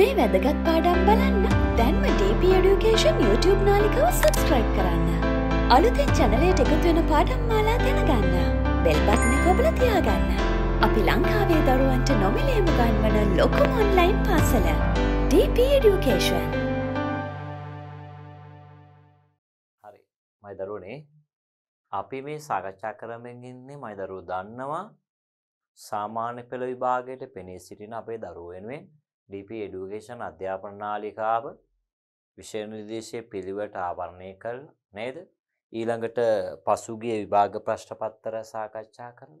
මේ වැදගත් පාඩම් බලන්න දැන්ම DP Education YouTube නාලිකව සබස්ක්‍රයිබ් කරන්න අලුතෙන් චැනලයට එකතුවෙන පාඩම් මාලා දැනගන්න බෙල්බත්න කොබල තියාගන්න අපි ලංකාවේ දරුවන්ට නොමිලේම ගන්වන ලොකුම ඔන්ලයින් පාසල DP Education හරි මයි දරුවනේ අපි මේ සාකච්ඡා කරමින් ඉන්නේ මයි දරුවෝ දන්නවා සාමාන්‍ය පෙළ විභාගයට පෙනී සිටින අපේ දරුවෙනුවෙන් DP Education අධ්‍යාපන නාලිකාව විෂය නිර්දේශයේ පිළිවෙලට ආවරණය කළ නේද? ඊළඟට පසුගිය විභාග ප්‍රශ්න පත්‍ර සාකච්ඡා කරන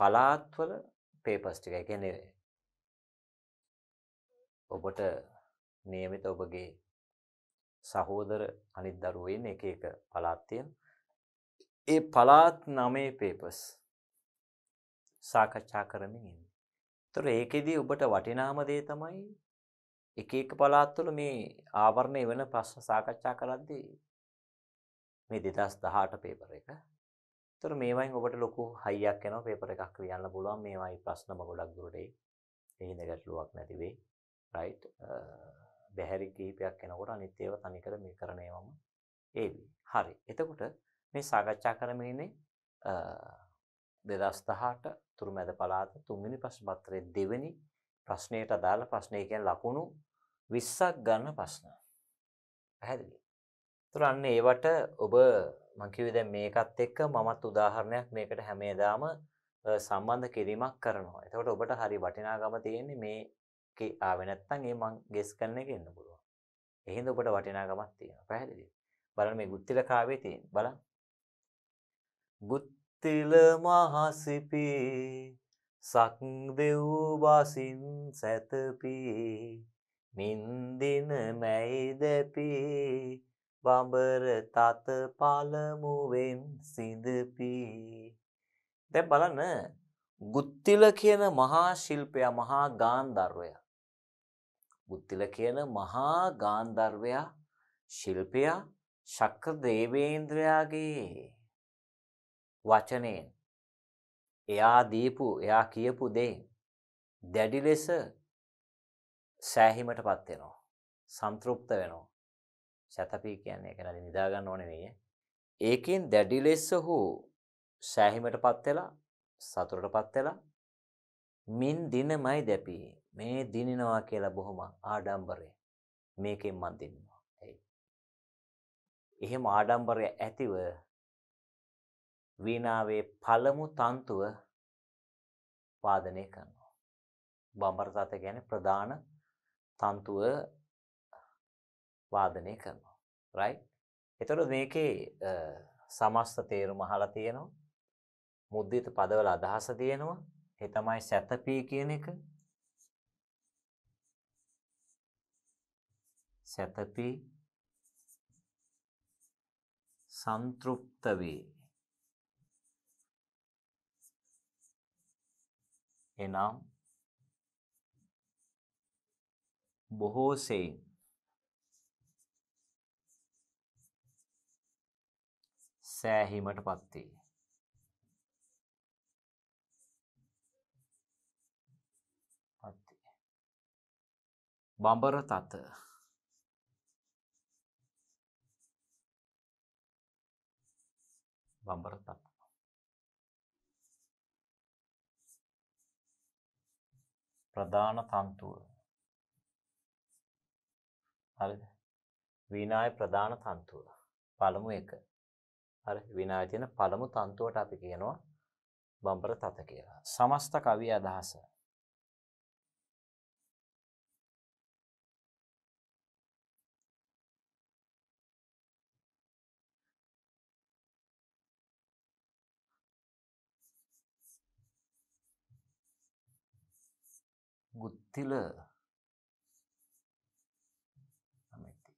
පළාත්වල පේපර්ස් ටික. ඒ කියන්නේ ඔබට નિયમિત ඔබගේ සහෝදර අනිත් දරුවයින් එක එක පළාත් තියෙන. ඒ පළාත් නමේ පේපර්ස් සාකච්ඡා කරමින් ඉන්න. ඒතර ඒකෙදී ඔබට වටිනාම දේ තමයි එක එක පළාත්වල මේ ආවරණය වෙන ප්‍රශ්න සාකච්ඡා කරද්දී මේ 2018 පේපර් එක. ඒතර මේවායින් ඔබට ලොකු හයියක් එනවා පේපර් එකක් ලියන්න පුළුවන් මේවායි ප්‍රශ්නම ගොඩක් දුරට ඒ හිඳ ගැටලුවක් නැති වෙයි. රයිට් බැහැරි කීපයක් එනකොට අනිත් ඒවා තනිකර මේ කරන ඒවාම ඒවි. හරි. එතකොට මේ සාකච්ඡා කරමින් ඉන්නේ 2018 තුරුමැද පළාත තුන්වෙනි ප්‍රශ්න පත්‍රයේ දෙවෙනි ප්‍රශ්නයට අදාළ ප්‍රශ්නය කියන්නේ ලකුණු 20ක් ගන්න ප්‍රශ්න. පැහැදිලි. ඒතර අන්න ඒවට ඔබ මම කිව්වේ දැන් මේකත් එක්ක මමත් උදාහරණයක් මේකට හැමදාම සම්බන්ධ කිරීමක් කරනවා. එතකොට ඔබට හරි වටිනාකම තියෙන්නේ මේකේ ආවේ නැත්නම් ඒ මං ගෙස් කරන එක ඉන්න පුළුවන්. එහෙනම් ඔබට වටිනාකමක් තියෙනවා. පැහැදිලිද? බලන්න මේ ගුත්තිල කාව්‍යයේ තියෙන බලන්න. ගුත් තිල මහසිපී සක් දෙව් බසින් සැතපී නින්දින මැයි දැපී බඹර තත පළමුවෙන් සිඳපී දැන් බලන්න ගුත්තිල කියන මහා ශිල්පයා මහා ගාන්ධර්වයා ගුත්තිල කියන මහා ගාන්ධර්වයා ශිල්පයා ශක්‍ර දේවේන්ද්‍රයාගේ වචනයෙන් එයා දීපු එයා කියපු දේ දැඩි ලෙස සෑහීමටපත් වෙනවා. සන්තෘප්ත වෙනවා. සතපී කියන්නේ ඒක නදී නිදා ගන්න ඕනේ නෙවෙයි. ඒකෙන් දැඩි ලෙස හු සෑහීමටපත් වෙලා සතුටටපත් වෙලා මින් දිනමයි දැපි. මේ දිනිනවා කියලා බොහොම ආඩම්බරේ. මේකෙන් මන් දිනිනවා. එහෙම ආඩම්බරය ඇතිව වීණාවේ පළමු තන්තුව වාදනය කරනවා. බඹරතත කියන්නේ ප්‍රධාන තන්තුව වාදනය කරනවා. right? එතකොට මේකේ සමස්ත තේරුම අහලා තියෙනවා. මුද්දිත පදවල අදහස තියෙනවා. ඒ තමයි සැතපී කියන එක. සැතපී සන්තෘප්ත වේ එනම් බොහෝ සෙයින් සෑහීමට පත්වේ. බඹර තත බඹර තත ප්‍රධාන තන්තුව. හරිද? වීණාවේ ප්‍රධාන තන්තුව. පළමු එක. හරි වීණාවේ තියෙන පළමු තන්තුවට අපි කියනවා බඹර තත කියලා. සමස්ත කවිය අදහස. గుత్తిల ඇමැති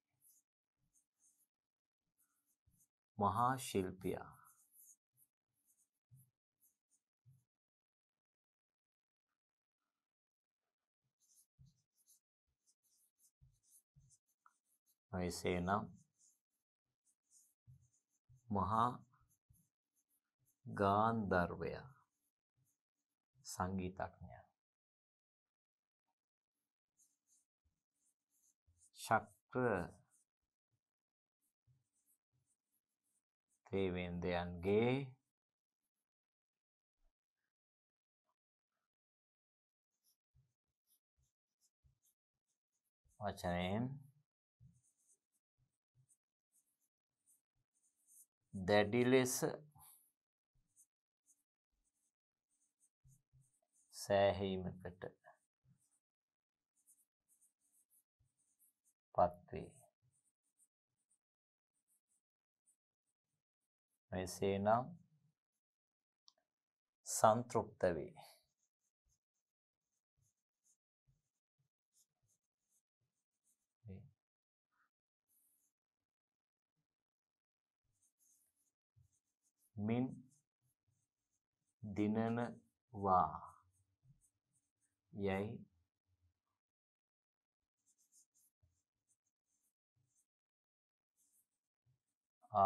මහා ශිල්පියා එසේනම් මහා ගාන්ධර්වයා සංගීතඥයා චක්‍ර ත්‍රිවේන්ද්‍රයන්ගේ වචනයෙන් දැඩි ලෙස සෑහීමකට මෙසේනම් සන්තෘප්ත වේ. මින් දිනනවා යයි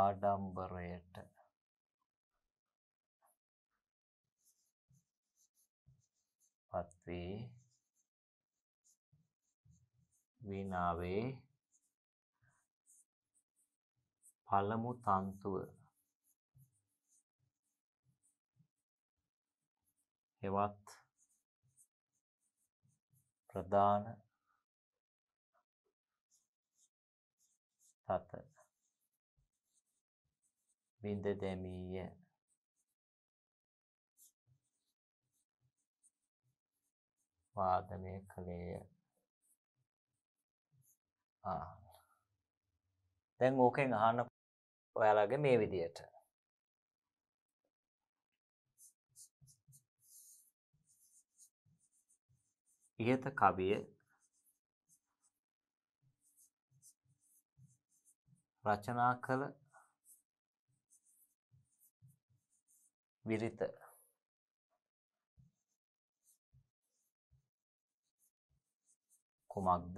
ආඩම්බරයට අපේ වීණාවේ පළමු තන්තුව හෙවත් ප්‍රධාන තත බිඳ දැමීය වාදනය කළේය දැන් ඕකෙන් අහන්න ඔයාලගේ මේ විදියට ඉහත කවිය රචනා කළ විරිත කුමක්ද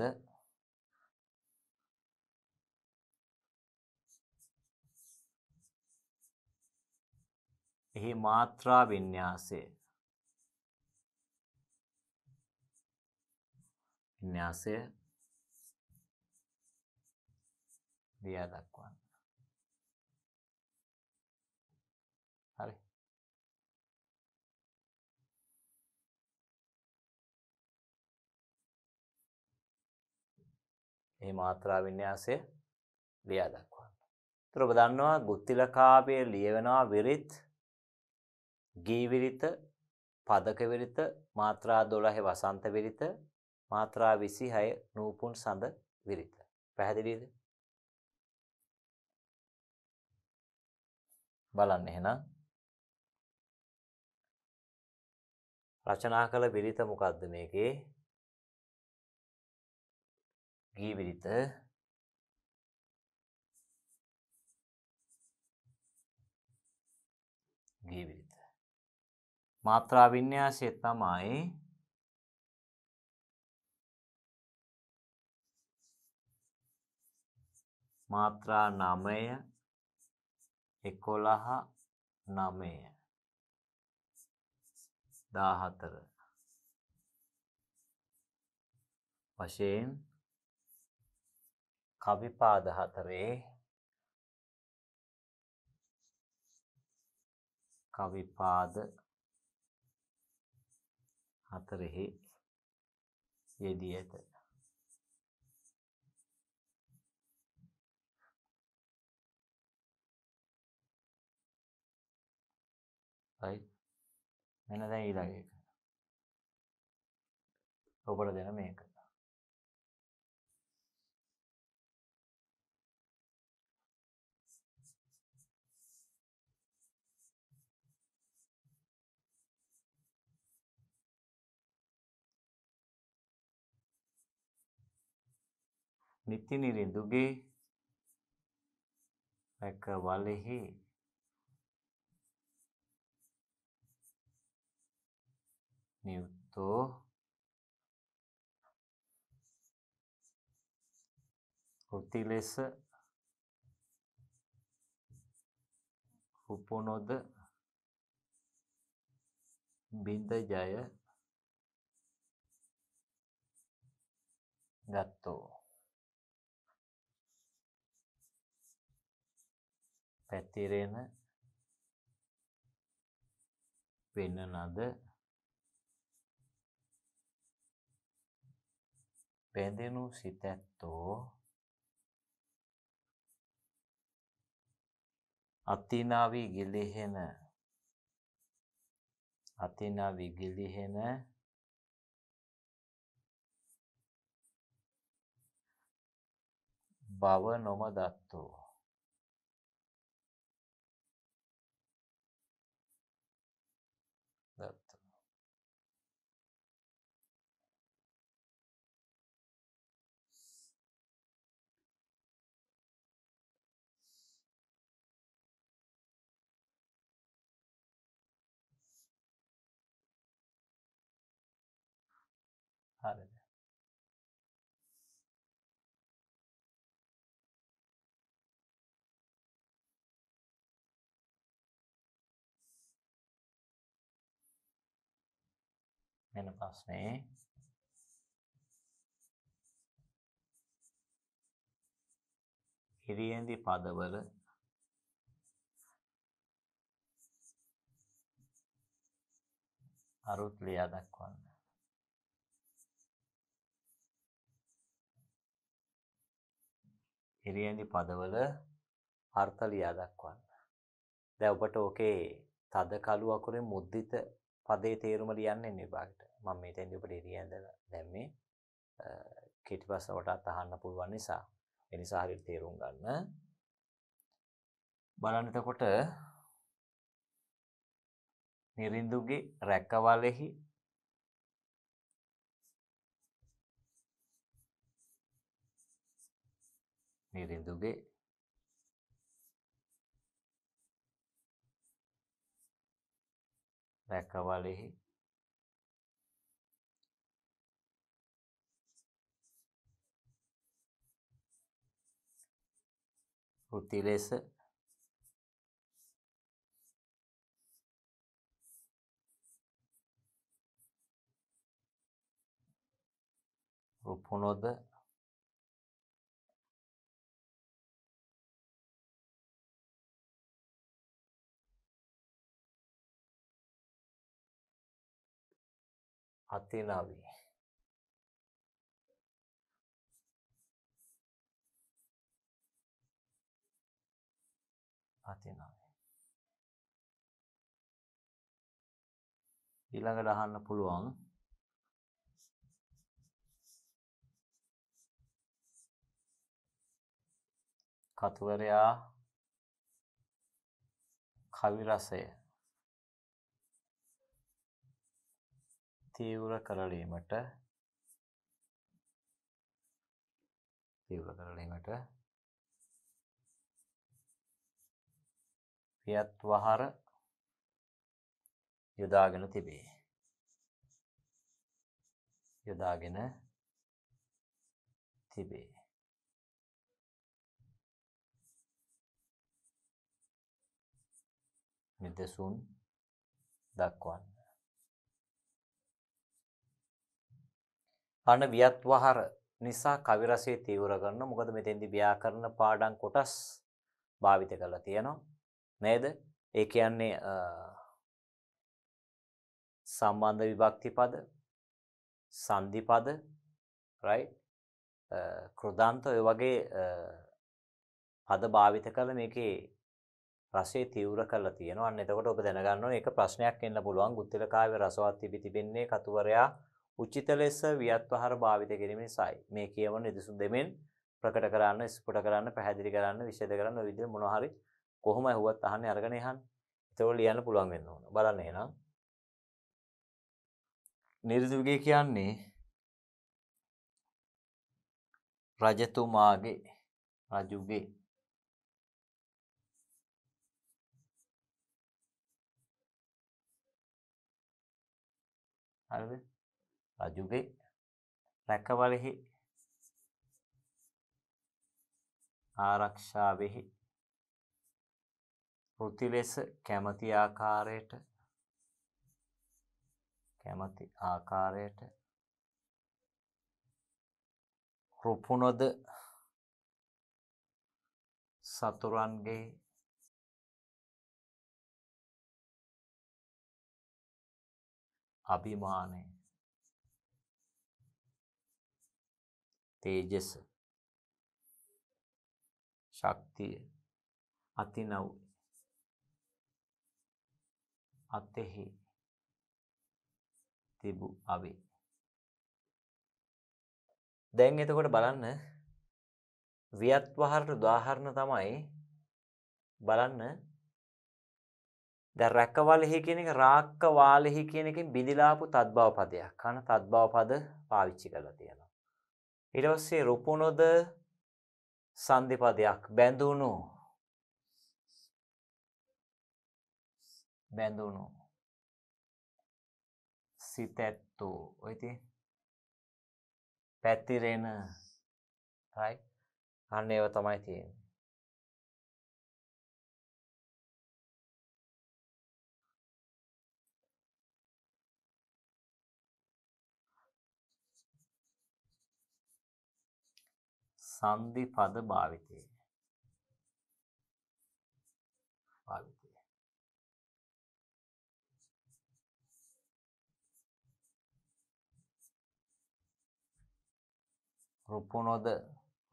එහි මාත්‍රා විඤ්ඤාසය විඤ්ඤාසය ක්‍රියා දක්වන්න මේ මාත්‍රා වින්‍යාසය ලියා දක්වන්න. ඒතර ඔබ දන්නවා ගුත්තිල කාව්‍යය ලියවෙනවා විරිත් ගී විරිත, පදක විරිත, මාත්‍රා 12 වසන්ත විරිත, මාත්‍රා 26 නූපුන් සඳ විරිත. පැහැදිලිද? බලන්න එහෙනම් රචනා කළ විරිත මොකක්ද මේකේ કેવી રીતે કેવી રીતે માત્રા વિન્યાસය තමයි මාත්‍රා නමය එකොළහ නමය දාහතර වශයෙන් කවිපාද හතරේ කවිපාද හතරෙහි යෙදී ඇත. right මෙන්න දැන් ඊළඟ එක. ඔබට දෙන මේක. නිතිනි රිඳුගේ රැක වලෙහි නියුත්තෝ කෘති ලෙස උපනොද බින්ද ජය ගත්තෝ පැතිරෙන වෙන නද බැඳෙනු සිතැත්තෝ අතිනාවී ගිලිහෙන අතිනාවී ගිලිහෙන බව නොම දත්තෝ හරිද මෙන්න ප්‍රශ්නේ ඉරියේන්දි පදවල අරුත් ලියා දක්වන්න ඉරියනි පදවල අර්ථ ලියා දක්වන්න. දැන් ඔබට ඕකේ තද කළු අකුරේ මුද්දිත පදේ තේරුම ලියන්න එන්නේ භාගයට. මම මේ තැනදී ඔබට ඉරියන් දැම්මේ කෙටිපස්ස වටත් අහන්න පුළුවන් නිසා. ඒ නිසා හරියට තේරුම් ගන්න. බලන්න එතකොට නිරින්දුගේ රැකවලෙහි නිරිඳුගේ රැකවලෙහි වෘත්ති ලෙස රුපුණොද Atinavi. Atinavi. ඊළඟට අහන්න පුළුවන් කතුවරයා කවි රසය තීව්‍ර කරලීමට තීව්‍ර කරලීමට පියත්වහර යොදාගෙන තිබේ යොදාගෙන තිබේ මෙදසුන් දක්වන්න පණ වියත්වහර නිසා කවි රසය තීව්‍ර කරනවා. මොකද මෙතෙන්දි ව්‍යාකරණ පාඩම් කොටස් භාවිත කරලා තියෙනවා. නේද? ඒ කියන්නේ සම්බන්ධ විභක්ති පද, සංදි පද, right? කෘදාන්ත ඔය වගේ පද භාවිත කරලා මේකේ රසය තීව්‍ර කරලා තියෙනවා. අන්න එතකොට ඔබ දැනගන්න ඕනේ ඒක ප්‍රශ්නයක් වෙන්න පුළුවන්. ගුත්තිල කාව්‍ය රසවත් තිබි තිබෙන්නේ කතුවරයා උචිත ලෙස ව්‍යත්වහාර භාවිත කිරීම නිසායි. මේ කියවන නිදසුන් දෙමින් ප්‍රකට කරන්න, ස්පුට කරන්න, පැහැදිලි කරන්න, විශේෂ කරන්න ඔය විදිහට මොනවා හරි කොහොම ඇහුවත් අහන්නේ අරගෙන යහන්. ඒතකොට ලියන්න පුළුවන් වෙන්න ඕන. බලන්න එහෙනම්. නිර්දුගේ කියන්නේ රජතුමාගේ රජුගේ හරිද රජුගේ රැකවරෙහි ආරක්ෂාවෙහි ෘති ලෙස කැමති ආකාරයට කැමති ආකාරයට රුපුණොද සතුරන්ගේ අභිමානය තේජස ශක්තිය අතිනව් අතෙහි තිබු අවේ දැන් එතකොට බලන්න වියත්වහරට උදාහරණ තමයි බලන්න දැන් රැකවලෙහි කියන එක රාක්කවාලෙහි කියන එකෙන් බිඳිලාපු තත්බව පදයක්. කන තත්බව පද පාවිච්චි කරලා තියෙනවා. ඊට පස්සේ රුපුණොද සන්ධිපදයක් බැඳුණු බැඳුණු සිතැත්තු ඔයිති පැතිරෙන අන්න ඒව තමයි තියෙන සන්ධි පද භාවිතය භාවිතය රුපුනොද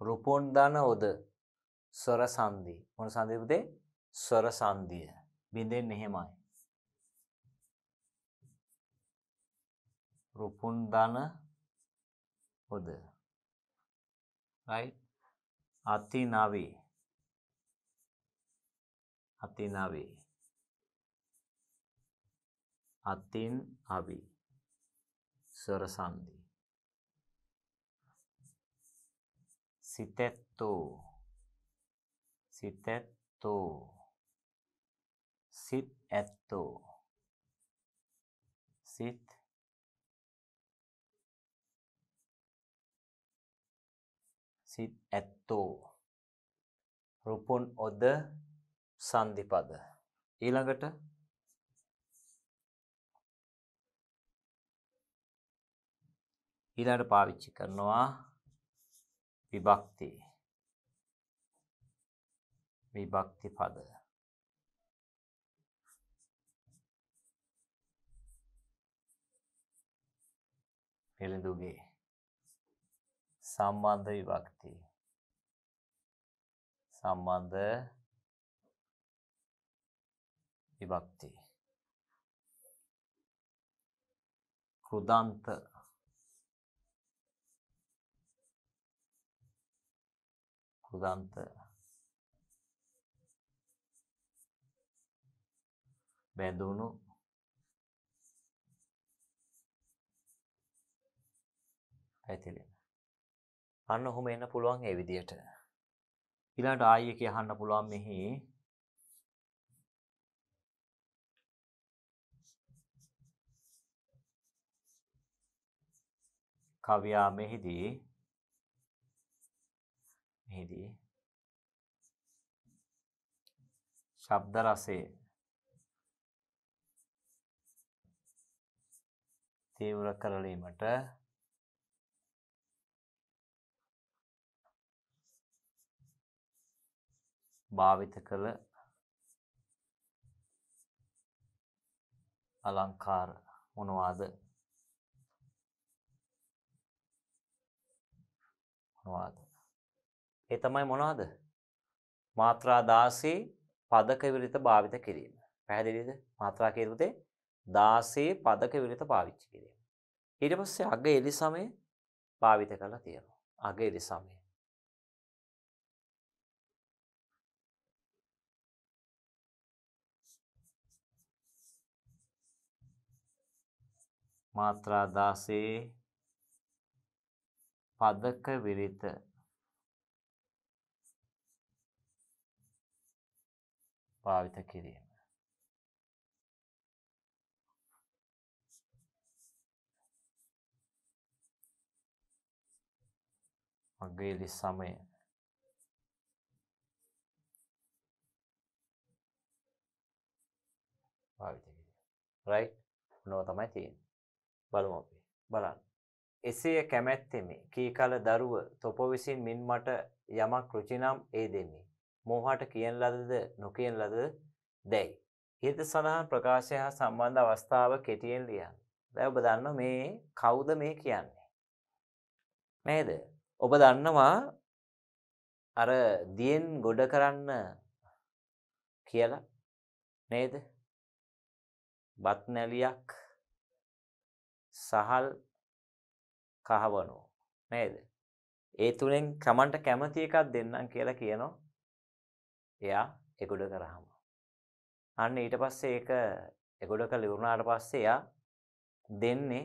රුපොන් දන ඔද ස්වර සන්ධී මොන සන්ධීපතේ ස්වර සන්ධිය බිඳෙන් එහෙමයි රුපුන් දන ඔද right ati ati navi navi atin atinavi surasandi sitetto sitetto sit etto sit සිත් ඇත්තෝ රුපුන් ඔද සන්ධිපද ඊළඟට ඊළඟට පාවිච්චි කරනවා විභක්ති විභක්ති පද පෙළඳුගේ සම්බන්ධ විභක්ති සම්බන්ධ විභක්ති කෘදන්ත කෘදන්ත බැඳුණු පැතිලෙන අන්න ඔහොම එන්න පුළුවන් ඒ විදිහට. ඊළඟට ආයි එක අහන්න පුළුවන් මෙහි කවියා මෙහිදී මෙහිදී ශබ්ද රසයේ තීව්‍ර කරලීමට භාවිත කළ අලංකාර මොනවාද මොනවාද ඒ තමයි මොනවාද මාත්‍රා 16 පදක විරිත භාවිත කිරීම පැහැදිලිද මාත්‍රා කියනකදී 16 පදක විරිත පාවිච්චි කිරීම ඊට පස්සේ අග එලිසමය භාවිත කරලා තියෙනවා අග එලිසමය මාත්‍රා 16 පදක විරිත භාවිත කිරීම මගේලි සමය භාවිත කිරීම රයිට් මොනවා තමයි තියෙන්නේ බලමු අපි බලන්න. එසේය කැමැත්තෙමි කීකල දරුව තොප විසින් මින් මට යමක් රුචිනම් ඒ දෙමි. මෝහට කියන ලදද නොකියන් ලද දැයි. හිත සඳහන් ප්‍රකාශය හා සම්බන්ධ අවස්ථාව කෙටියෙන් ලියන්. දැ ඔබ දන්න මේ කවුද මේ කියන්නේ. නේද ඔබ දන්නවා අර දියෙන් ගොඩ කරන්න කියලා නේද බත් නැලියක් සහල් කහවනෝ නේද? ඒ තුනෙන් තමන්ට කැමති එකක් දෙන්නම් කියලා කියනවා. එයා එගොඩ කරාම. අන්න ඊට පස්සේ ඒක එගොඩ කළ ඉවරනාට පස්සේ එයා දෙන්නේ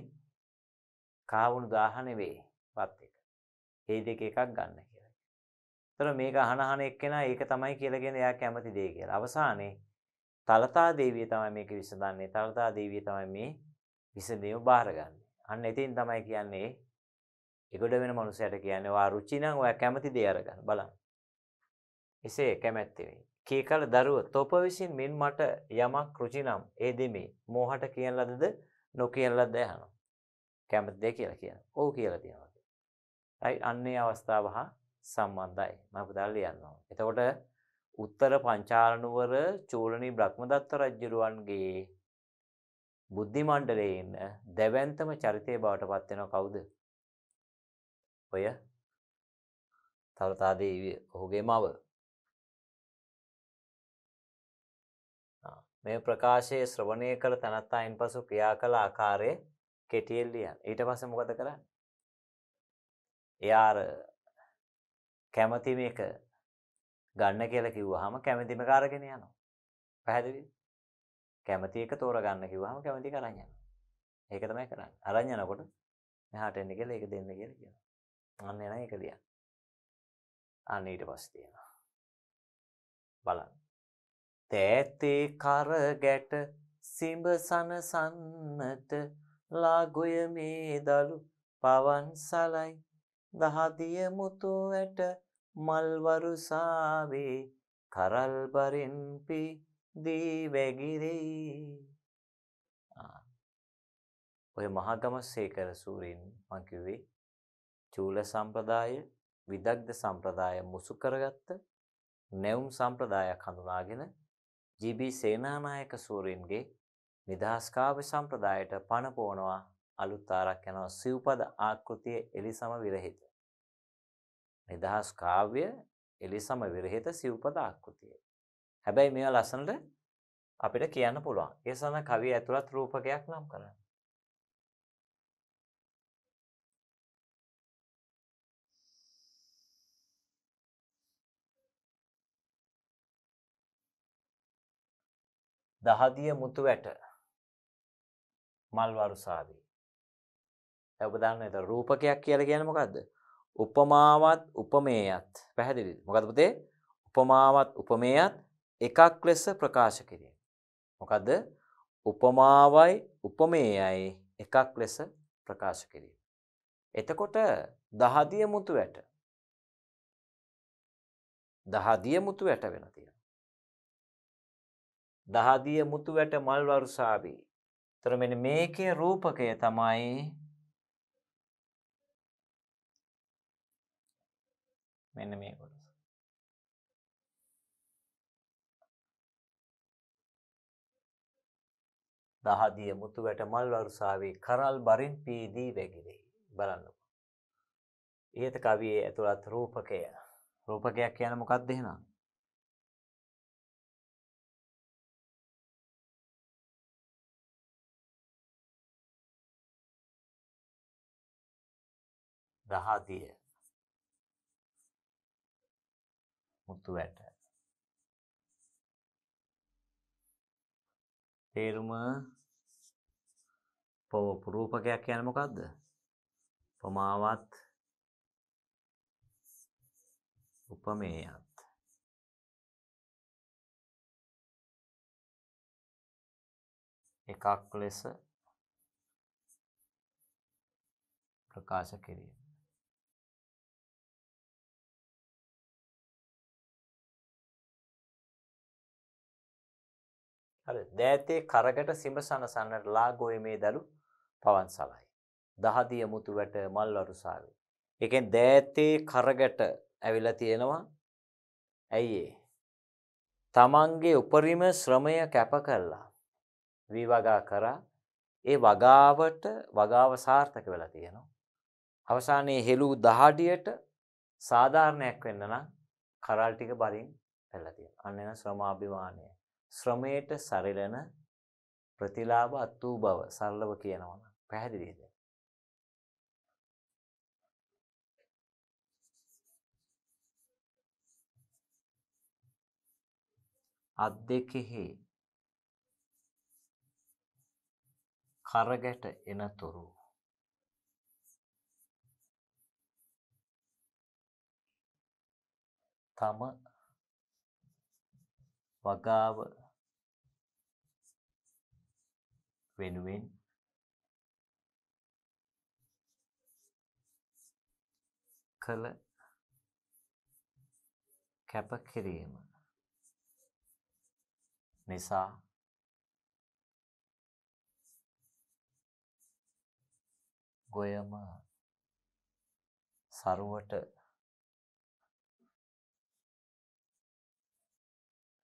කාවුණු දාහ නෙවෙයි වත් එක. ඒ දෙක එකක් ගන්න කියලා. ඒතර මේක අහන අහන එක්කෙනා ඒක තමයි කියලාගෙන එයා කැමති දේ කියලා. අවසානයේ තලතා දේවිය තමයි මේක විසඳන්නේ. තලතා දේවිය තමයි මේ විසඳීම බාරගන්න. අන්න ඉතින් තමයි කියන්නේ එගොඩ වෙන මනුස්සයට කියන්නේ ඔයා රුචි නම් ඔයා කැමති දේ අරගන්න බලන්න. එසේ කැමැත්තේ කීකල දරුව තොප විසින් මින් මට යමක් රුචි නම් ඒ දෙමේ මෝහට කියන ලද්දද නොකියන ලද්ද යහනවා. කැමති දේ කියලා කියනවා. ඔව් කියලා තියෙනවා. රයිට් අන්නේ අවස්ථාව හා සම්බන්ධයි. මම පුතාලා ලියනවා. එතකොට උත්තර පංචාලනුවර චූලනී බ්‍රහ්මදත්ත රජුරුවන්ගේ බුද්ධි මණ්ඩලයේ ඉන්න දැවැන්තම චරිතය බවට පත් වෙනවා කවුද? ඔය තලතා දේවිය ඔහුගේ මව. මේ ප්‍රකාශයේ ශ්‍රවණය කළ තනත්තායින් පසු ක්‍රියා කළ ආකාරයේ කෙටියෙන් ලියන්න. ඊට පස්සේ මොකද කරන්නේ? එයා අර කැමැති මේක ගන්න කියලා කිව්වහම කැමැතිම කාරගෙන යනවා. පැහැදිලිද? කැමති එක තෝරගන්න කිව්වහම කැමති කරන් යනවා. ඒක තමයි කරන්නේ. අරන් යනකොට මෙහාට එන්න කියලා ඒක දෙන්න කියලා කියනවා. අන්න එන එක ලියන්න. අන්න ඊට පස්සේ තියෙනවා. බලන්න. තෑතේ කර ගැට සිඹසන සන්නට ලාගොය මේ දලු පවන් සලයි දහදිය මුතු ඇට මල්වරුසාවේ කරල්බරින් පී දේවැගිරෙයි ඔය මහගම සේකර සූරීන් මං කිව්වේ චූල සම්ප්‍රදාය විදග්ධ සම්ප්‍රදාය මුසු කරගත්ත නැවුම් සම්ප්‍රදායක් හඳුනාගෙන ජීබී සේනානායක සූරීන්ගේ නිදහස්කාව්‍ය සම්ප්‍රදායට පණ පෝනවා අලුත් ආරක් යනවා සිව්පද ආකෘතිය එලිසම විරහිත නිදහස් කාව්‍ය එලිසම විරහිත සිව්පද ආකෘතිය හැබැයි මේ ලස්සනට අපිට කියන්න පුළුවන්. ඒ සඳහා කවිය ඇතුළත් රූපකයක් නම් කරන්න. දහදිය මුතු වැට මල් වරුසාවි. ඔබ දන්න එතන රූපකයක් කියලා කියන්නේ මොකද්ද? උපමාවත් උපමේයත්. පැහැදිලිද? මොකද පුතේ? උපමාවත් උපමේයත් එකක් ලෙස ප්‍රකාශ කිරීම. මොකද උපමාවයි උපමේයයි එකක් ලෙස ප්‍රකාශ කිරීම. එතකොට දහදිය මුතු වැට දහදිය මුතු වැට වෙන තියෙන. දහදිය මුතු වැට මල්වරුසාබී තර මෙ මේකේ රූපකය තමයි මෙන්න මේකොට දහදිය මුතු වැට මල් වරුසාවේ කරල් බරින් පීදී වැගිරේ බලන්නකෝ. ඉහත කවියේ ඇතුළත් රූපකය. රූපකයක් කියන්නේ මොකක්ද එහෙනම්? දහදිය මුතු වැට තේරුම පුරූපකයක් යන මොකක්ද පමාවත් උපමේයත් එකක් ලෙස ප්‍රකාශ කිරීම හරි දෑතේ කරකට සිඹ සනසන්නට ලා ගොයේ මේ දළු පවන්සලයි. දහදිය මුතු වැට මල් වරුසාවේ. එකෙන් දෑතේ කරගැට ඇවිල තියෙනවා ඇයි ඒ. තමන්ගේ උපරිම ශ්‍රමය කැප කල්ලා. වීවගා කරා ඒ වගාවට වගාව සාර්ථක වෙලා තියෙනවා. අවසානයේ හෙළූ දහඩියට සාධාරණයක් වෙන්න නම් කරල් ටික බලින් පැල්ලා තියෙනවා. අන්න එන ශ්‍රමාභිමානය. ශ්‍රමයට සරිලන ප්‍රතිලාභ අත් වූ බව සරලව කියනවා. පැහැදිලිද? අත් දෙකෙහි කරගැට එනතුරු තම වගාව වෙනුවෙන් කළ කැපකිරීම නිසා ගොයම සරුවට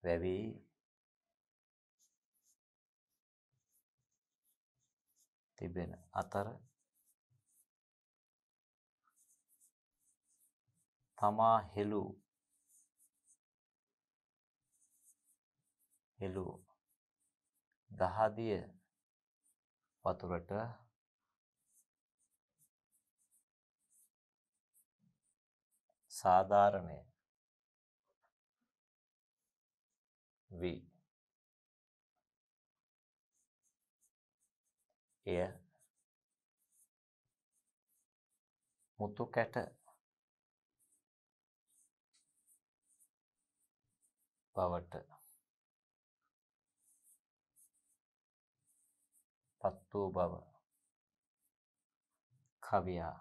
වැවි තිබෙන අතර තමා හෙළු හෙළු දහදිය වතුරට සාධාරණය වී එය මුතු කැට බවට පත් වූ බව කවියා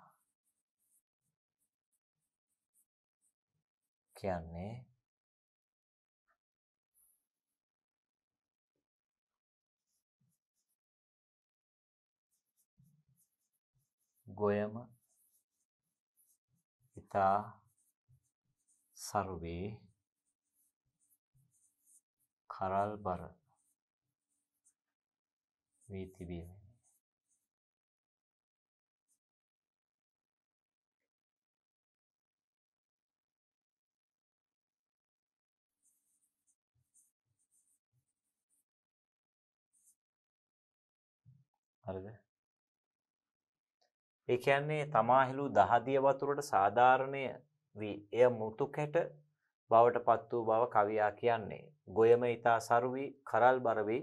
කියන්නේ ගොයම ඉතා සරුවේ කරල් බර වී තිබීම හරිද ඒ කියන්නේ තමාහිලු දහදිය වතුරට සාධාරණය වී එය මුතු කැට බවට පත් වූ බව කවියා කියන්නේ ගොයම ඊතා සරු වී කරල් බර වී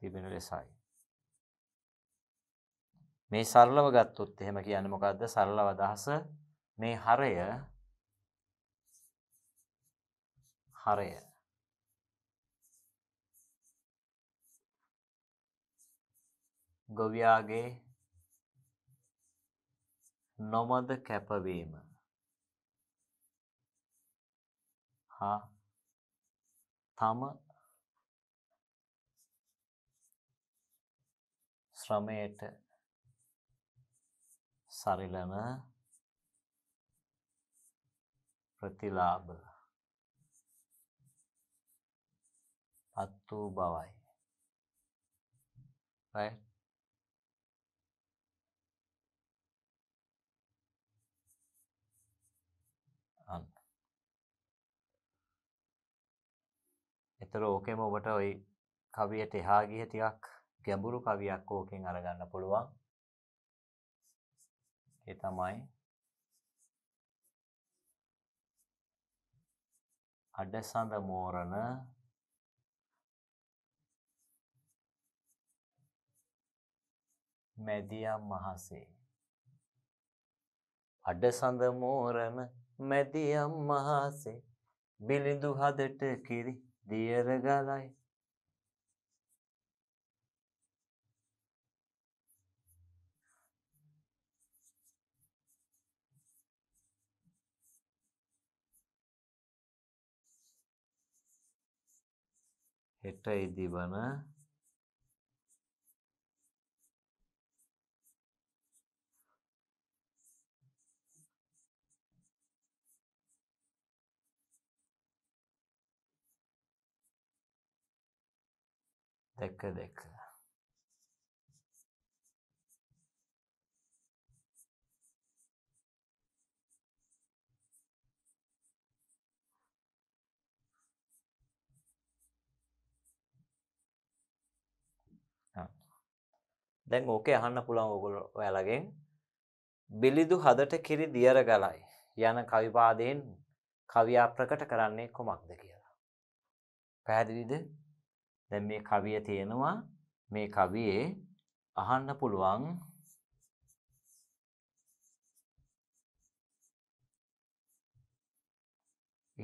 තිබෙන ලෙසයි මේ සරලව ගත්තොත් එහෙම කියන්නේ මොකද්ද සරලව අදහස මේ හරය හරය ගොවියාගේ නොමද කැපවීම හා තම ශ්‍රමයට සරිලන ප්‍රතිලාභ පත් වූ බවයි right නිතර ඕකෙම ඔබට ওই කවියට එහා ගිය ටිකක් ගැඹුරු කවියක් ඕකෙන් අරගන්න පුළුවන්. ඒ තමයි අඩසඳ මෝරණ මැදියම් මහසේ අඩසඳ මෝරණ මැදියම් මහසේ බිලිඳු හදට කිරි දීර්ඝලයි හෙට ඉදිවන දැක්ක දැක්ක දැන් ඕකේ අහන්න පුළුවන් ඔයගොල්ලෝ ඔයාලගෙන් බිලිදු හදට කිරි දියර ගලයි යන කවිපාදයෙන් කවියා ප්‍රකට කරන්නේ කොමක්ද කියලා පැහැදිලිද දැන් මේ කවිය තියෙනවා මේ කවියේ අහන්න පුළුවන්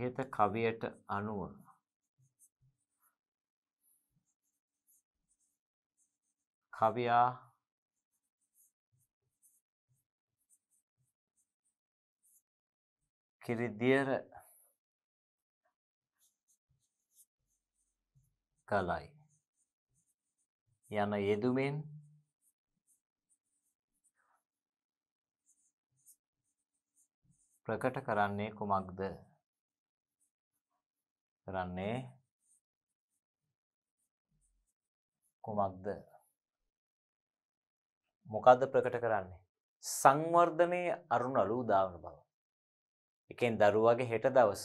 ඉහත කවියට අනුව කවියා කිරිදියර කලයි. යන යෙදුමෙන් ප්‍රකට කරන්නේ කුමක්ද? කරන්නේ කුමක්ද? මොකද්ද ප්‍රකට කරන්නේ? සංවර්ධනයේ අරුණලු උදාවන බව. එකෙන් දරුවාගේ හෙට දවස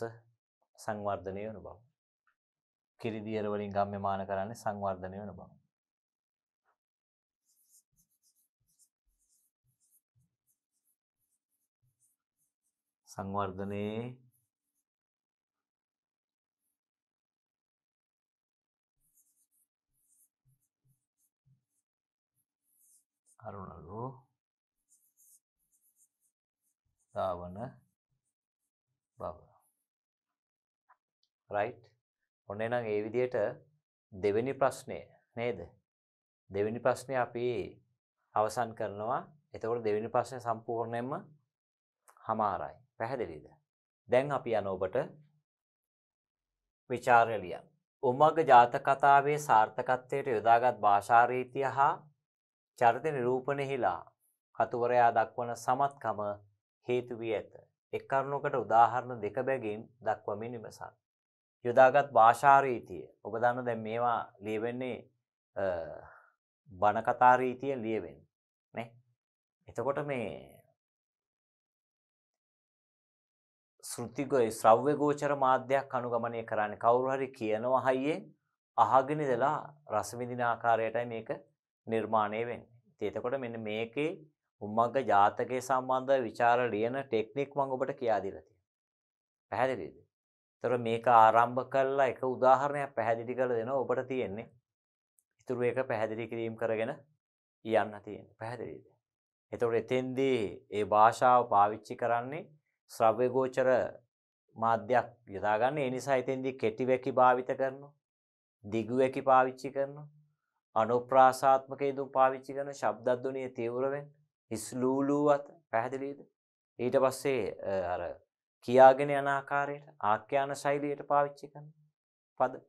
සංවර්ධනය වන බව. කිරිදියර වලින් ගම්‍යමාන කරන්නේ සංවර්ධනය වෙන බව. සංවර්ධනයේ අරුණලු ධාවන බව. right ඔන්න එනම් ඒ විදියට දෙවෙනි ප්‍රශ්නය නේද දෙවෙනි ප්‍රශ්නය අපි අවසන් කරනවා එතකොට දෙවෙනි ප්‍රශ්නය සම්පූර්ණයෙන්ම හමාරයි පැහැදිලිද දැන් අපි යන ඔබට විචාරය ලියන්න උමග ජාතකතාවේ සාර්ථකත්වයට යොදාගත් භාෂාරීතිය හා චරිත නිරූපණෙහිලා කතුවරයා දක්වන සමත්කම හේතු වී ඇත. එක් කරුණකට උදාහරණ දෙක බැගින් දක්වමින් විමසන්න. යොදාගත් භාෂාරීතිය ඔබ දන්න දැන් මේවා ලියවෙන්නේ බණකතාරීතිය ලියවෙන් නේ එතකොට මේ සෘතිගොයි ශ්‍රව්‍ය ගෝචර මාධ්‍යයක් අනුගමනය කරන්න කවුරු හරි කියනවා හයියෙන් අහගෙන ඉඳලා රසවිඳින ආකාරයටයි මේක නිර්මාණය වෙන්නේ. එතකොට මෙන්න මේකේ උම්මග්ග ජාතකයේ සම්බන්ධ විචාර ලියන ටෙක්නික් මම ඔබට කියා දීලා තියෙනවා. පැහැදිලිද? තොර මේක ආරම්භ කල්ලා එක උදාහරණයක් පැහැදිලි කළ දෙනවා ඔබට තියෙන්නේ ඉතුරු ඒක පැහැදිලි කිරීම් කරගෙන යන්න තියෙන පැහැදිලිද එතකොට එතෙන්දී ඒ භාෂාව පාවිච්චි කරන්නේ ශ්‍රව්‍ය ගෝචර මාධ්‍යයක් යොදා ගන්න ඒ නිසා එතෙන්දී කෙටි වැකි භාවිත කරනවා දිගු වැකි පාවිච්චි කරනවා අනුප්‍රාසාත්මක යෙදුම් පාවිච්චි කරන ශබ්දද්වනීය තීව්‍ර වෙන්න ඉස්ලූලූවත් පැහැදිලිද ඊට පස්සේ අර කියාගෙන යන ආකාරයට ආඛ්‍යාන ශෛලියට පාවිච්චි කරන පද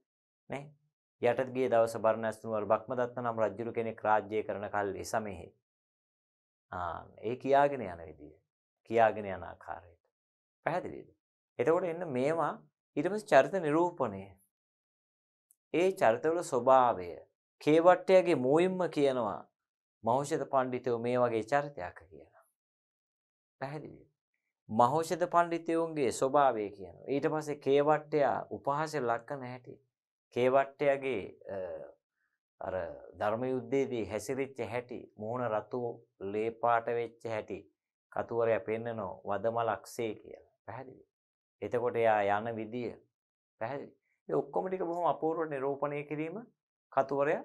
නේ යටත් ගිය දවස බර්ණස් නුවර බක්මදත්ත නම් රජුරු කෙනෙක් රාජ්‍ය කරන කල්හි සමෙහි ආ ඒ කියාගෙන යන විදිය කියාගෙන යන ආකාරයට පැහැදිලිද එතකොට එන්න මේවා ඊට පස්සේ චරිත නිරූපණය ඒ චරිතවල ස්වභාවය කේවට්ටයගේ මූලින්ම කියනවා මෞෂධ පඬිතුමෝ මේ වගේ චරිතයක් කියලා පැහැදිලිද මහෞෂධ පඬිතුයෝන්ගේ ස්වභාවය කියනවා. ඊට පස්සේ කේවට්ටයා උපහාසය ලක්කන හැටි. කේවට්ටයාගේ අර ධර්ම යුද්ධයේදී හැසිරෙච්ච හැටි, මෝහන රතු ලේ පාට වෙච්ච හැටි කතුවරයා පෙන්නනෝ වදමලක්ෂේ කියලා. පැහැදිලි. එතකොට එයා යන විදිය පැහැදිලි. ඒ ඔක්කොම ටික බොහොම අපූර්ව නිරූපණය කිරීම කතුවරයා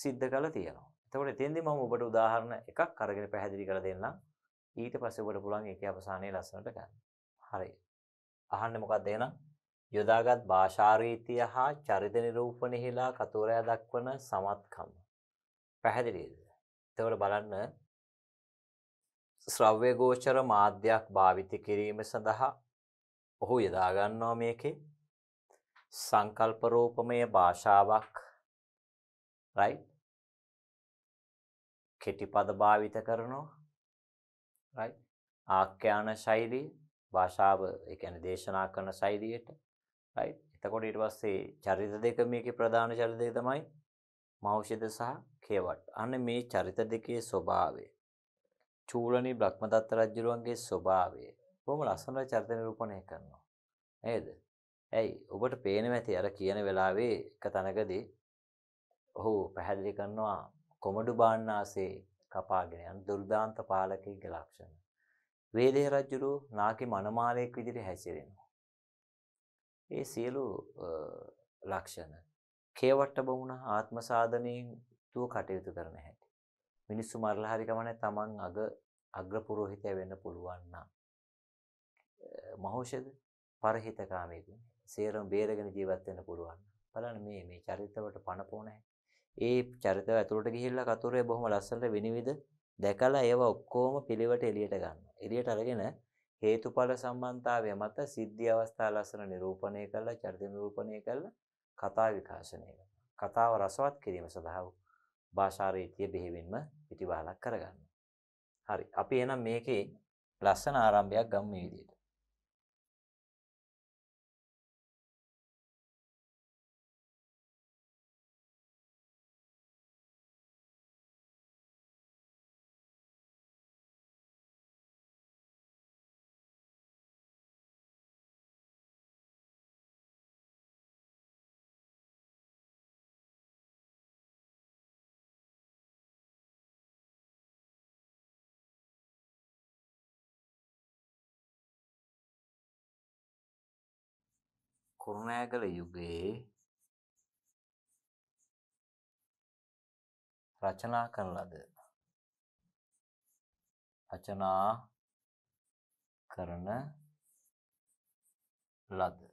සිද්ධ කළා තියෙනවා. එතකොට එතෙන්දී මම ඔබට උදාහරණ එකක් අරගෙන පැහැදිලි කරලා දෙන්නම්. ඊට පස්සේ ඔබට පුළුවන් ඒකේ අවසානයේ ලස්සනට ගන්න. හරි. අහන්නේ මොකක්ද එහෙනම්? යොදාගත් භාෂාරීතිය හා චරිත නිරූපණෙහිලා කතෝරයා දක්වන සමත්කම. පැහැදිලිද? එතකොට බලන්න ශ්‍රව්‍ය ගෝචර මාධ්‍යයක් භාවිත කිරීම සඳහා ඔහු යොදා ගන්නවා මේකේ සංකල්ප රූපමය භාෂාවක් රයිට් කෙටි පද භාවිත කරනවා ආඛ්‍යාන ශෛලිය භාෂාව ඒ කියන්නේ දේශනා කරන ශෛලියට right එතකොට ඊට පස්සේ චරිත දෙක මේකේ ප්‍රධාන චරිත දෙක තමයි මෞෂිත සහ කේවට අන්න මේ චරිත දෙකේ ස්වභාවය චූලනි බ්‍රහ්මදත්ත රජුරුවන්ගේ ස්වභාවය කොහොම ලස්සනට චරිත නිරූපණය කරනවා නේද ඇයි ඔබට පේනවා ඇති අර කියන වෙලාවේ එක තැනකදී ඔහු පැහැදිලි කරනවා කොමඩු බාන්නාසේ කපාගෙන යන දුර්දාන්ත පාලකයෙක්ගේ ලක්ෂණ. වේදේ රජුරු නාකි මනමාලයෙක් විදිහට හැසිරෙනවා. ඒ සියලු ලක්ෂණ කේවට බමුණ ආත්ම සාධනයෙන් තුව කටයුතු කරන හැටි. මිනිස්සු මරලා හරි ගමනේ Taman අග අග්‍ර පුරোহিতය වෙන්න පුළුවන් නම් මහෞෂධ පරහිතකාමීකුනේ සේරම බේරගෙන ජීවත් වෙන්න පුළුවන්. බලන්න මේ මේ චරිතවලට පණ පොණ ඒ චරිත ඇතුළට ගිහිල්ලා කතුරේ බොහොම ලස්සට විනිවිද දැකලා ඒව ඔක්කෝම පිළිවට එළියට ගන්න. එළියට අරගෙන හේතුඵල සම්බන්ධතාවය මත සිද්ධි අවස්ථා ලස්සන නිරූපණය කරලා චරිත නිරූපණය කරලා කතා විකාශනය කතාව රසවත් කිරීම සඳහා භාෂා රීතිය බෙහෙවින්ම පිටිබහලක් කරගන්න. හරි. අපි එහෙනම් මේකේ ලස්සන ආරම්භයක් ගමු මේ විදිහට. කුරුණෑගල යුගයේ රචනා කරන ලද රචනා කරන ලද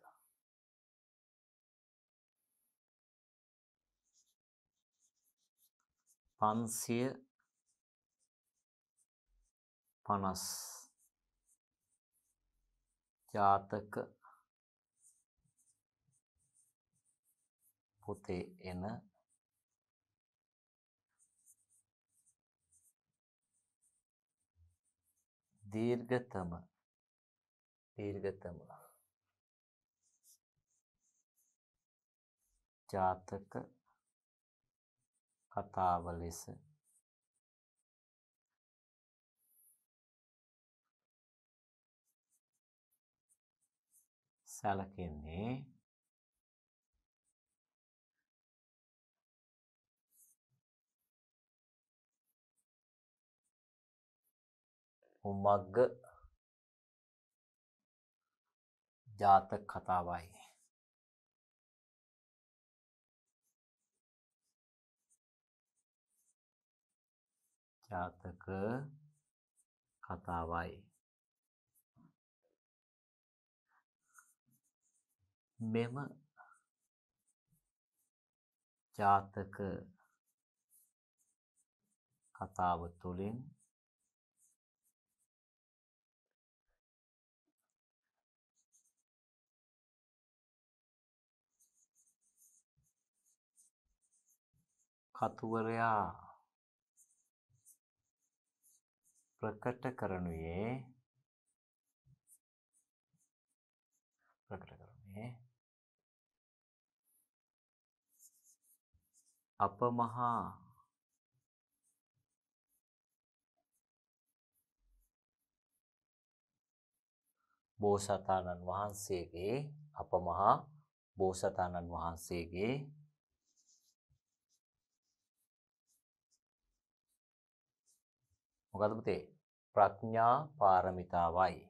පන්සිය පනස් ජාතක පොතේ එන දීර්ඝතම දීර්ඝතම ජාතක කතාව ලෙස සැලකෙන්නේ උමග්ග ජාතක කතාවයි. ජාතක කතාවයි. මෙම ජාතක කතාව තුළින් කතුවරයා ප්‍රකට කරනුයේ ප්‍රකට කරනුයේ අප මහා බෝසතාණන් වහන්සේගේ අප මහා බෝසතාණන් වහන්සේගේ මොකද පුතේ ප්‍රඥා පාරමිතාවයි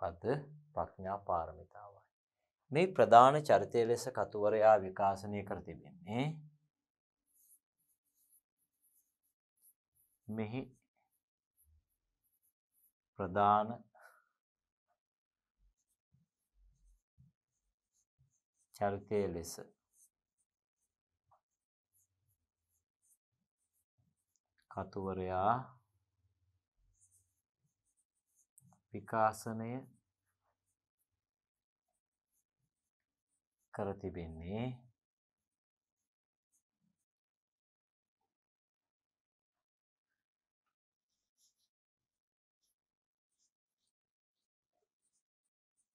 මොකද්ද ප්‍රඥා පාරමිතාවයි මේ ප්‍රධාන චරිතය ලෙස කතුවරයා විකාශනය කර තිබෙන්නේ මෙහි ප්‍රධාන චරිතය ලෙස කතුවරයා විකාශනය කර තිබෙන්නේ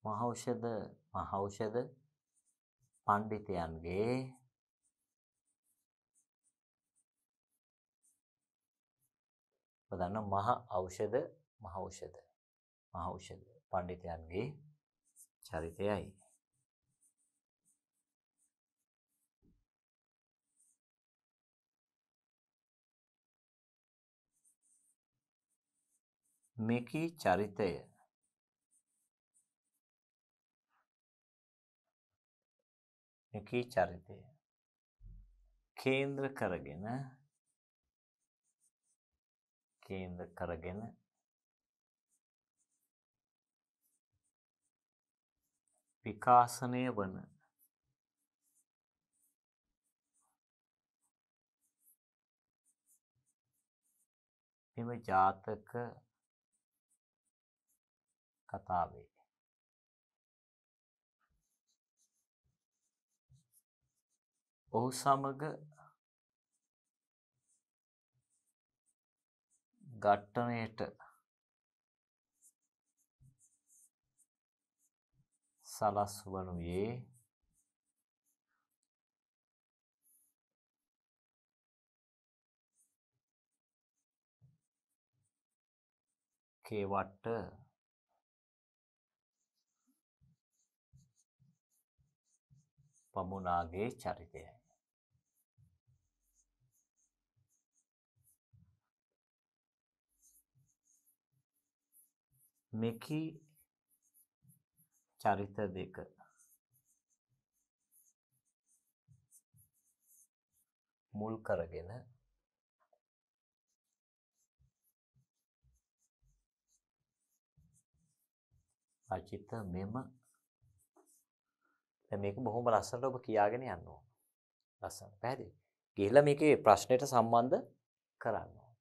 මහෞෂධ මහෞෂධ පණ්ඩිතයන්ගේ ඔබ මහ ඖෂධ මහ ඖෂධ මහ ඖෂධ පඬිතයන්ගේ චරිතයයි මෙකී චරිතය එකී චරිතය කේන්ද්‍ර කරගෙන කේන්ද්‍ර කරගෙන විකාශනය වන මෙම ජාතක කතාවේ ඔහු සමග ඝට්ටණයට සලස්වනුයේ කේවට පමුණාගේ චරිතයයි. මෙකි චරිත දෙක මුල් කරගෙන රචිත මෙම දැන් මේක බොහොම ලස්සනට ඔබ කියාගෙන යන්න ඕන. ලස්සන. පැහැදිලි. ගිහිල්ලා මේකේ ප්‍රශ්නෙට සම්බන්ධ කරන්න ඕන.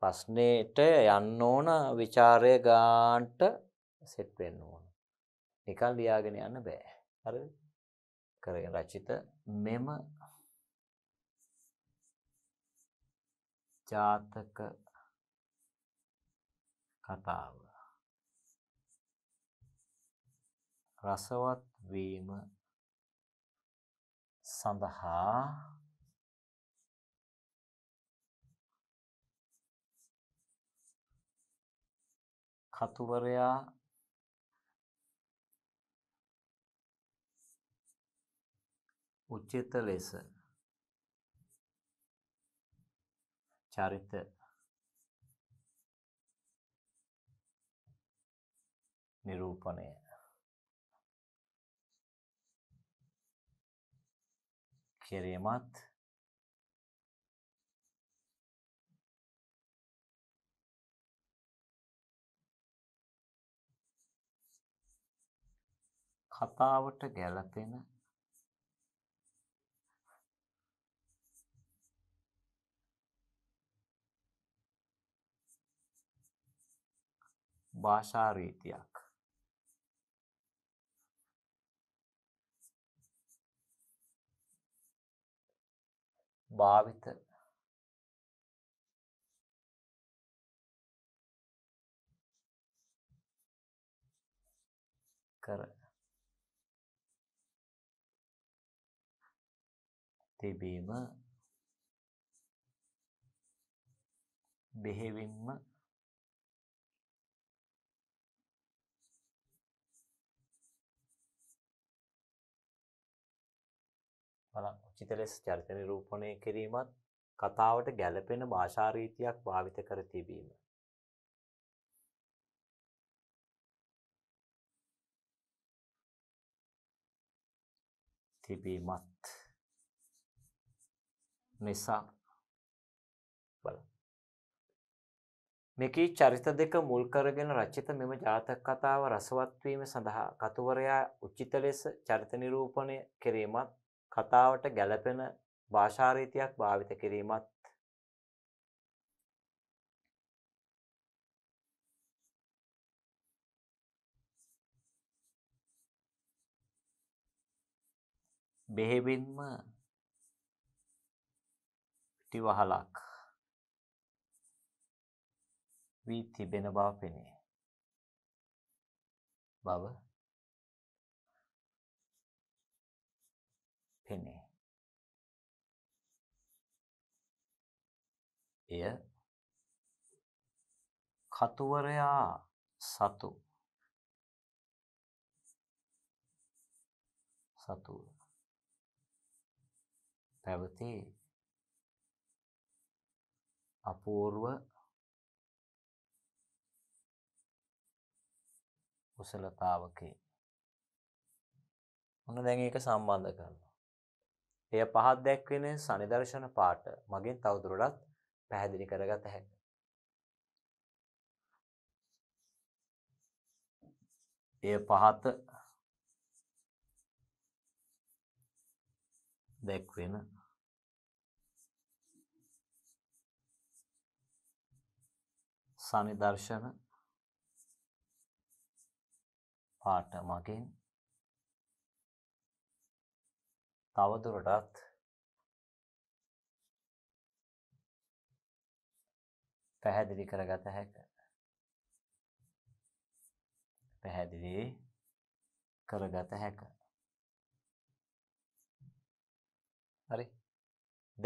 ප්‍රශ්නෙට යන්න ඕන ਵਿਚාරය ගන්නට සෙට් වෙන්න ඕන. නිකන් ලියාගෙන යන්න බෑ. හරිද? කරගෙන රචිත මෙම ජාතක කතාව රසවත් වීම සඳහා කතුවරයා උචිත ලෙස චරිත නිරූපණය කිරීමත් කතාවට ගැලපෙන භාෂා රීතියක් භාවිත කර තිබීම බෙහෙවින්ම නිශ්චිත ලෙස චරිත නිරූපණය කිරීමත් කතාවට ගැළපෙන භාෂාරීතියක් භාවිත කර තිබීම. තිබීමත් නිසා බල මෙකී චරිත දෙක මුල් කරගෙන රචිත මෙම ජාතක කතාව රසවත්වීම සඳහා කතුවරයා උච්චිත ලෙස චරිත නිරූපණය කිරීමත් කතාවට ගැලපෙන භාෂාරීතියක් භාවිත කිරීමත් බෙහෙවින්ම පිටිවහලක් වී තිබෙන බව පෙනේ. බව පෙනේ. එය කතුවරයා සතු සතු පැවති අපූර්ව කුසලතාවකේ. මොන දැන් ඒක සම්බන්ධ කරලා එය පහත් දැක්වෙන සනිදර්ශන පාට මගින් තවදුරටත් පැහැදිලි කරගත හැක. එය පහත දැක්වෙන සනිදර්ශන පාට මගින් තවදුරටත් පැහැදිලි කරගත හැක. පැහැදිලි කරගත හැක. හරි.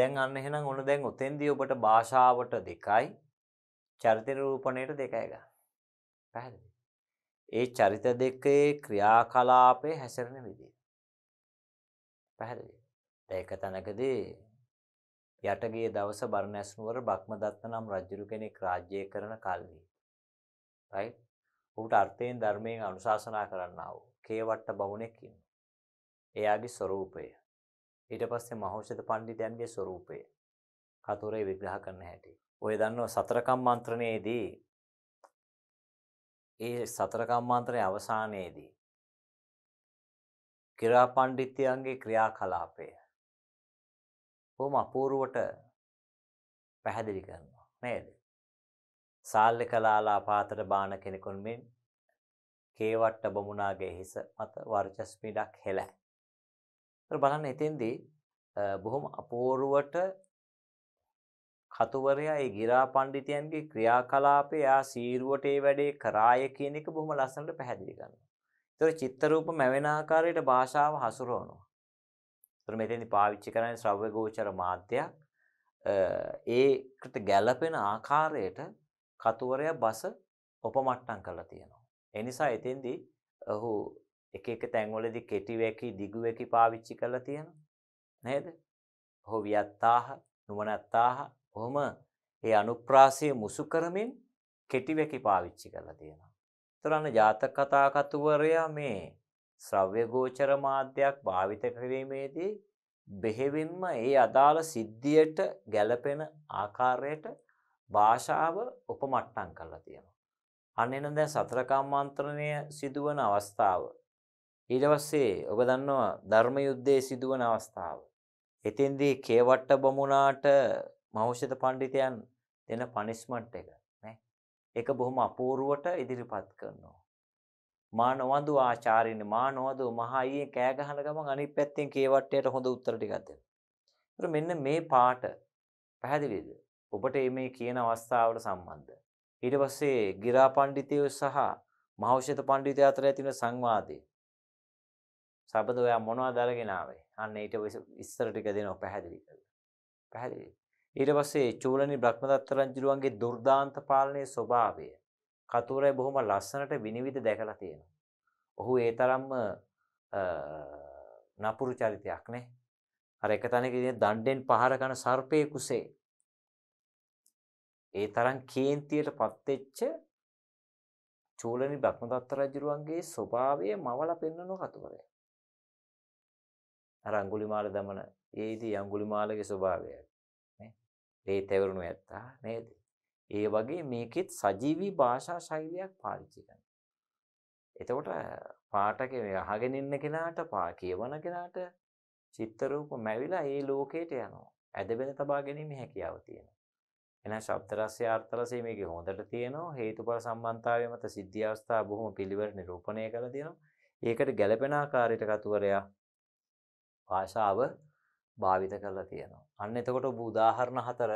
දැන් අන්න එහෙනම් ඔන්න දැන් ඔතෙන්දී ඔබට භාෂාවට දෙකයි චරිත නිරූපණයට දෙකයි ගන්න. පැහැදිලි. ඒ චරිත දෙකේ ක්‍රියාකලාපේ හැසිරෙන විදිහ. පැහැදිලි. දැන් එක තැනකදී යටගිය දවස බරණැස් නුවර බක්මදත්ත නම් රජු කෙනෙක් රාජ්‍ය කරන කල්හි right ඔහුට අර්ථයෙන් ධර්මයෙන් අනුශාසනා කරන්නා වූ කේවට්ට බමුණෙක් ඉන්නවා. එයාගේ ස්වરૂපය ඊට පස්සේ මහෞෂධ පඬිතයන්ගේ ස්වરૂපය කතරේ විග්‍රහ කරන හැටි. ඔය දන්නව සතරකම් මන්ත්‍රණයේදී ඒ සතරකම් මන්ත්‍රණයේ අවසානයේදී කිරා පණ්ඩිතයන්ගේ ක්‍රියාකලාපය බොහොම අපූර්වට පැහැදිලි කරනවා නේද? සාල්ලි කලාලා පාතර බාන කෙනෙකුන් මෙන් කේවට්ට බමුණාගේ හිස මත වර්චස් මිඩක් හෙළයි. ඒතර බලන්න එතෙන්දී බොහොම අපූර්වට කතුවරයා ඒ ගිරා පඬිතියන්ගේ ක්‍රියාකලාපය ආ සීරුවට ඒ වැඩේ කරාය කියන එක බොහොම ලස්සනට පැහැදිලි කරනවා. ඒතර චිත්ත රූප මැවෙන ආකාරයට භාෂාව හසුරවනවා. ඒතර මෙතෙන්දී පාවිච්චි කරන්නේ ශ්‍රව්‍ය ගෝචර මාධ්‍යයක්. ඒකට ගැළපෙන ආකාරයට කතුවරයා බස උපමට්ටම් කරලා තියෙනවා. ඒ නිසා එතෙන්දී ඔහු එක එක තැන්වලදී කෙටි වැකි දිගු වැකි පාවිච්චි කරලා තියෙනවා. නේද? ඔහු වියත්තාහ නුවණත්තාහ කොහොම ඒ අනුප්‍රාසය මුසු කරමින් කෙටි වැකි පාවිච්චි කරලා තියෙනවා. තරන්න ජාතක කතාකතුවරයා මේ ශ්‍රව්‍ය ගෝචර මාධ්‍යයක් භාවිත කිරීමේදී බෙහෙවින්ම ඒ අදාළ සිද්ධියට ගැලපෙන ආකාරයට භාෂාව උපමට්ටම් කරලා තියෙනවා. අන්න එන දැන් සතර කම්මන්ත්‍රණය සිදුවන අවස්ථාව. ඊට පස්සේ ඔබ දන්නවා ධර්ම යුද්ධයේ සිදුවන අවස්ථාව. එතෙන්දී කේවට්ට බමුණාට මෞෂිත පඬිතයන් දෙන පනිෂ්මන්ට් එක. ඒක බොහොම අපූර්වට ඉදිරිපත් කරනවා. මා නොවඳු ආචාර්යනි මා නොවඳු මහයියේ කෑ ගහන ගමන් අනිත් පැත්තෙන් කේවට්ටයට හොඳ උත්තර ටිකක් දෙනවා. මෙන්න මේ පාට පැහැදිලිද? ඔබට මේ කියන අවස්ථාවට සම්බන්ධ. ඊට පස්සේ ගිරා පඬිතුයෝ සහ මහෞෂධ පඬිතුය අතර ඇති වෙන සංවාදය. සබද ඔයා මොනවද අරගෙන ආවේ? අන්න ඊට ඉස්සර ටික දෙනවා පැහැදිලි කරලා. පැහැදිලි. ඊට පස්සේ චූලනි බ්‍රහ්මදත්ත රජුරුවන්ගේ දුර්දාන්ත පාලනයේ ස්වභාවය කතුරේ බොහොම ලස්සනට විනිවිද දැකලා තියෙනවා. ඔහු ඒ තරම්ම නපුරු චරිතයක් නේ. අර එක තැනකදී දණ්ඩෙන් පහර කරන සර්පේ කුසේ. ඒ තරම් කේන්තියට පත් වෙච්ච චූලනි බ්‍රහ්මදත්ත රජුරුවන්ගේ ස්වභාවය මවලා පෙන්වන කතුරේ. අර අඟුලිමාල දමන ඒදී අඟුලිමාලගේ ස්වභාවයයි. ඒ තැවරුණු ඇත්තා නේද. ඒ වගේ මේකෙත් සජීවී භාෂා ශෛලියක් පාවිච්චි කරන. එතකොට පාටක අහගෙන ඉන්න කෙනාට පා කියවන කෙනාට චිත්තරූප මැවිලා ඒ ලෝකයට යනවා. ඇදබෙන තබා ගැනීම හැකියාව තියෙනවා. එහෙනම් ශබ්ද රසය අර්ථ රසය මේකේ හොඳට තියෙනවා. හේතුඵල සම්බන්ධතාවය මත සිද්ධි අවස්ථා බොහොම පිළිවෙල නිරූපණය කරලා තියෙනවා. ඒකට ගැළපෙන ආකාරයට කතුවරයා භාෂාව භාවිත කරලා තියෙනවා. අන්න එතකොට ඔබ උදාහරණ හතර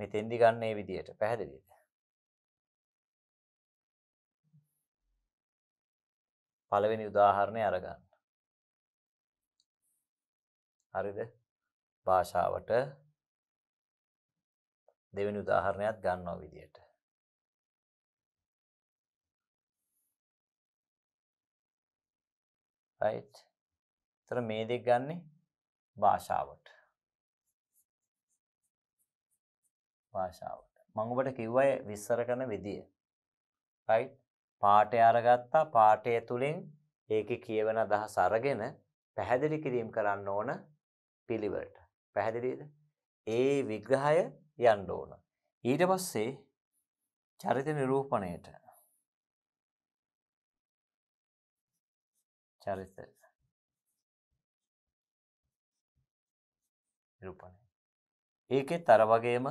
මෙතෙන්දි ගන්න මේ විදියට පැහැදිලිද? පළවෙනි උදාහරණය අරගන්න. හරිද? භාෂාවට දෙවෙනි උදාහරණයක් ගන්නවා විදියට. right? ඒතර මේ දෙක ගන්නේ භාෂාවට භාෂාවට මං ඔබට කිව්වයි විස්තර කරන විදිය රයිට් පාඨය අරගත්තා පාඨය තුලින් ඒකේ කියවන අදහස අරගෙන පැහැදිලි කිරීම කරන්න ඕන පිළිවෙලට පැහැදිලිද ඒ විග්‍රහය යන්න ඕන ඊට පස්සේ චරිත නිරූපණයට චරිත නිරූපණය. ඒකෙත් අර වගේම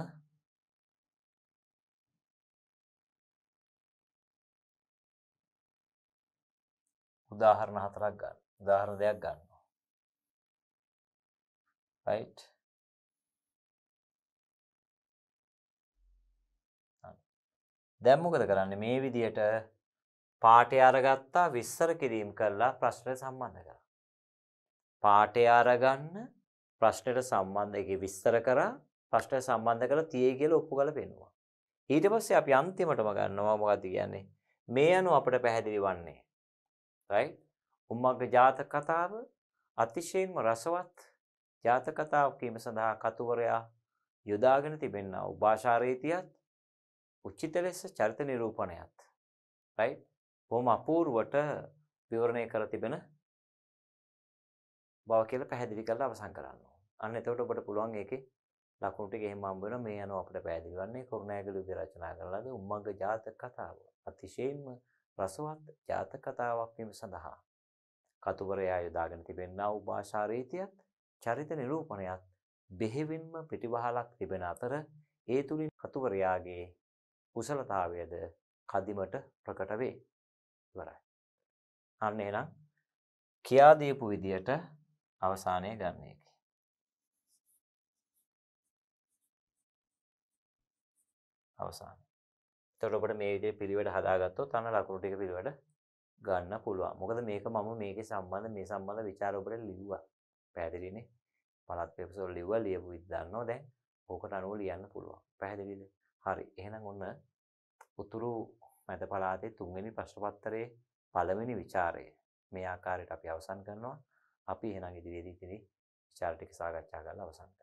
උදාහරණ හතරක් ගන්න. උදාහරණ දෙයක් ගන්නවා. right දැන් මොකද කරන්නේ මේ විදියට පාඨය අරගත්තා විස්තර කිරීම කරලා ප්‍රශ්නය සම්බන්ධ කරා පාඨය අරගන්න ප්‍රශ්නෙට සම්බන්ධ විස්තර කරා ප්‍රශ්නය සම්බන්ධ කරලා තියේ කියලා ඔප්පු කරලා පෙන්නවා. ඊට පස්සේ අපි අන්තිමටම ගන්නවා මොකද්ද කියන්නේ? මේ අනුව අපිට පැහැදිලි වන්නේ. right? උම්මග්ග ජාතක කතාව අතිශයින්ම රසවත් ජාතක කතාවක් කීම සඳහා කතුවරයා යොදාගෙන තිබෙනා වූ භාෂා රීතියත් උචිත ලෙස චරිත නිරූපණයත් right? බොහොම අපූර්වට විවරණය කර තිබෙන බව කියලා පැහැදිලි කරලා අවසන් කරනවා. අන්න එතකොට ඔබට පුළුවන් ඒකේ ලකුණු ටික එහෙම හම්බ වෙනවා මේ අනුව අපිට පැහැදිලි වන්නේ කරුණාගල යුග රචනා කරන ලද උම්මග්ග ජාතක කතාව. අතිශයින්ම රසවත් ජාතක කතාවක් වීම සඳහා කතුවරයා යොදාගෙන තිබෙනා වූ භාෂා රීතියත් චරිත නිරූපණයත් බෙහෙවින්ම පිටිවහලක් තිබෙන අතර ඒ තුලින් කතුවරයාගේ කුසලතාවයද කදිමට ප්‍රකට වේ. ඉවරයි. අන්න එහෙනම් කියා දීපු විදියට අවසානය ගන්න එක. අවසාන. එතකොට ඔබට මේ විදිහේ පිළිවෙල හදාගත්තොත් අන්න ලකුණු ටික පිළිවෙල ගන්න පුළුවන්. මොකද මේක මම මේකේ සම්බන්ධ මේ සම්බන්ධ ਵਿਚාර ඔබට ලිව්වා. පැහැදිලිනේ? පළත් පෙප්ස් වල ලිව්වා ලියපු විදිහ දන්නවා දැන්. ඕකට අනුව ලියන්න පුළුවන්. පැහැදිලිද? හරි. එහෙනම් ඔන්න උතුරු මැද පළාතේ තුන්වෙනි ප්‍රශ්න පත්‍රයේ පළවෙනි ਵਿਚාරය මේ ආකාරයට අපි අවසන් කරනවා. අපි එහෙනම් ඉදිරියේදී ඉතින් විචාර ටික සාකච්ඡා කරලා අවසන් කරමු.